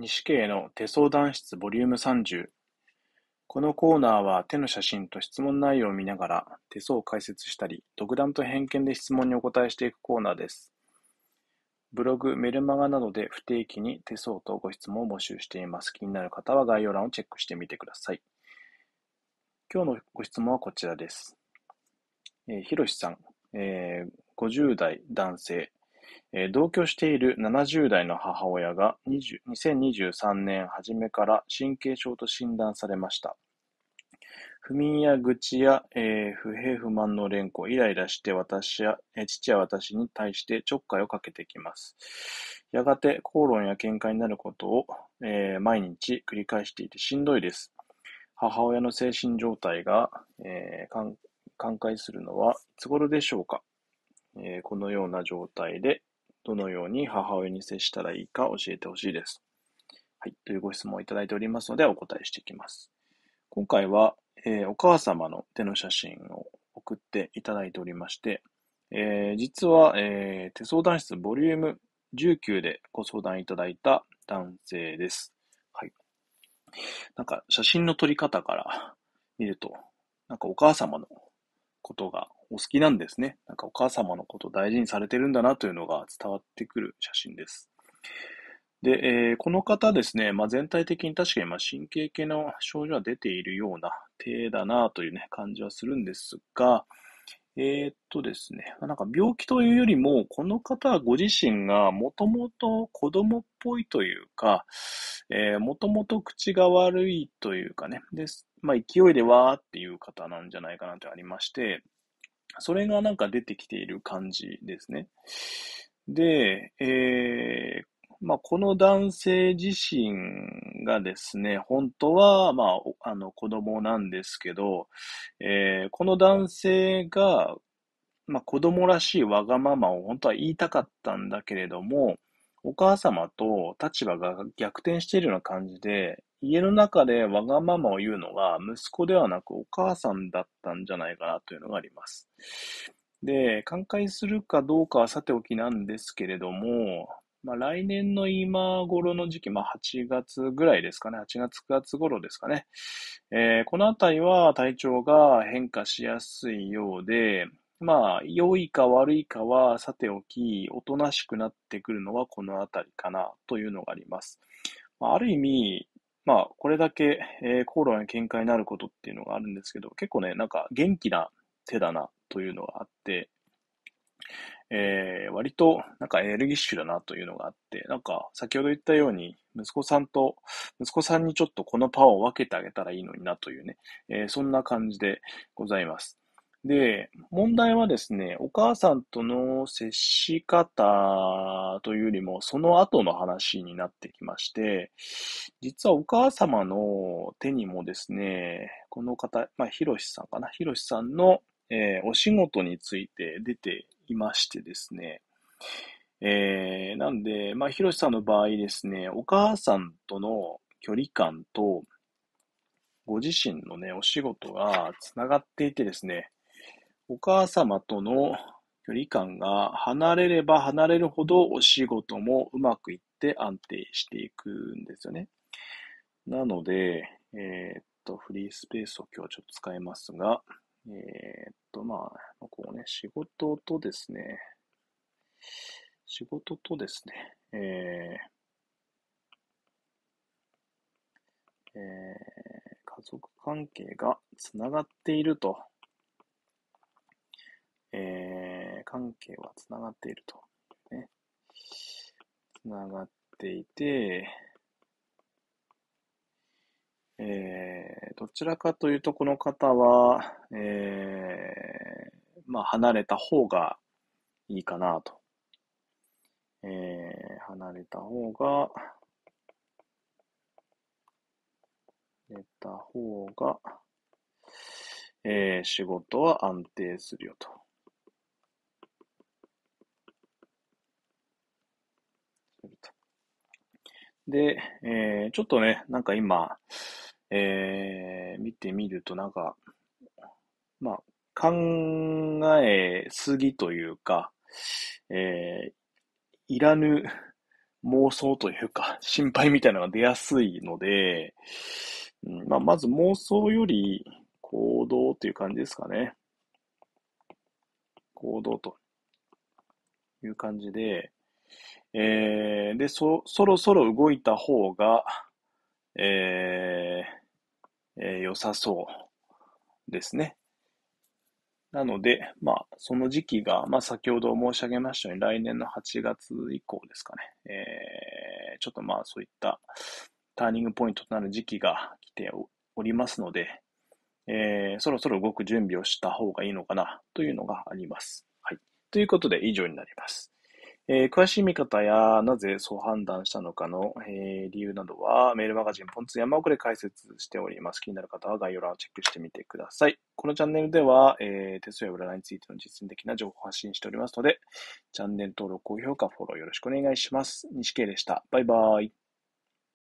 西家の手相談室ボリューム30。このコーナーは手の写真と質問内容を見ながら手相を解説したり、独断と偏見で質問にお答えしていくコーナーです。ブログ、メルマガなどで不定期に手相とご質問を募集しています。気になる方は概要欄をチェックしてみてください。今日のご質問はこちらです。えひろしさん、えー、50代男性、えー、同居している70代の母親が20 2 3年初めから神経症と診断されました。不眠や愚痴や、えー、不平不満の連呼、イライラして私や、えー、父や私に対してちょっかいをかけてきます。やがて口論や喧嘩になることを、えー、毎日繰り返していてしんどいです。母親の精神状態が、えー、寛解するのはいつ頃でしょうかえー、このような状態で、どのように母親に接したらいいか教えてほしいです。はい、というご質問をいただいておりますので、お答えしていきます。今回は、えー、お母様の手の写真を送っていただいておりまして、えー、実は、えー、手相談室ボリューム19でご相談いただいた男性です。はい。なんか写真の撮り方から見ると、なんかお母様のことがお好きなんですね。なんかお母様のことを大事にされてるんだなというのが伝わってくる写真です。で、えー、この方ですね、まあ、全体的に確かにま神経系の症状は出ているような体だなという、ね、感じはするんですが、えー、っとですね、なんか病気というよりも、この方はご自身がもともと子供っぽいというか、えもともと口が悪いというかね、でまあ、勢いでわーっていう方なんじゃないかなとありまして、それがなんか出てきている感じですね。で、えー、まあ、この男性自身がですね、本当は、まあ、あの子供なんですけど、えー、この男性が、まあ、子供らしいわがままを本当は言いたかったんだけれども、お母様と立場が逆転しているような感じで、家の中でわがままを言うのが息子ではなくお母さんだったんじゃないかなというのがあります。で、寛解するかどうかはさておきなんですけれども、まあ、来年の今頃の時期、まあ、8月ぐらいですかね、8月、9月頃ですかね、えー、このあたりは体調が変化しやすいようで、まあ、良いか悪いかはさておき、おとなしくなってくるのはこのあたりかなというのがあります。ある意味、まあ、これだけ、えー、口論や喧嘩になることっていうのがあるんですけど、結構ね、なんか元気な手だなというのがあって、えー、割となんかエネルギッシュだなというのがあって、なんか先ほど言ったように、息子さんと、息子さんにちょっとこのパワーを分けてあげたらいいのになというね、えー、そんな感じでございます。で、問題はですね、お母さんとの接し方というよりも、その後の話になってきまして、実はお母様の手にもですね、この方、まあ、ひろしさんかな、ひろしさんの、えー、お仕事について出ていましてですね、えー、なんで、まあ、ひろしさんの場合ですね、お母さんとの距離感と、ご自身のね、お仕事がつながっていてですね、お母様との距離感が離れれば離れるほどお仕事もうまくいって安定していくんですよね。なので、えー、っと、フリースペースを今日はちょっと使いますが、えー、っと、まあ、こうね、仕事とですね、仕事とですね、えーえー、家族関係がつながっていると関係はつながっていると。ね。つながっていて、えー、どちらかというと、この方は、えー、まあ、離れた方がいいかなと。えー、離れた方が、出た方が、えー、仕事は安定するよと。ると。で、えー、ちょっとね、なんか今、えー、見てみるとなんか、まあ、考えすぎというか、えー、いらぬ妄想というか、心配みたいなのが出やすいので、うんまあ、まず妄想より行動という感じですかね。行動という感じで、えー、で、そ、そろそろ動いた方が、えー、えー、良さそうですね。なので、まあ、その時期が、まあ、先ほど申し上げましたように、来年の8月以降ですかね。えー、ちょっとまあ、そういったターニングポイントとなる時期が来ておりますので、えー、そろそろ動く準備をした方がいいのかな、というのがあります。はい。ということで、以上になります。えー、詳しい見方や、なぜそう判断したのかの、えー、理由などは、メールマガジンポンツ山奥で解説しております。気になる方は概要欄をチェックしてみてください。このチャンネルでは、えー、手数や占いについての実践的な情報を発信しておりますので、チャンネル登録、高評価、フォローよろしくお願いします。西慶でした。バイバーイ。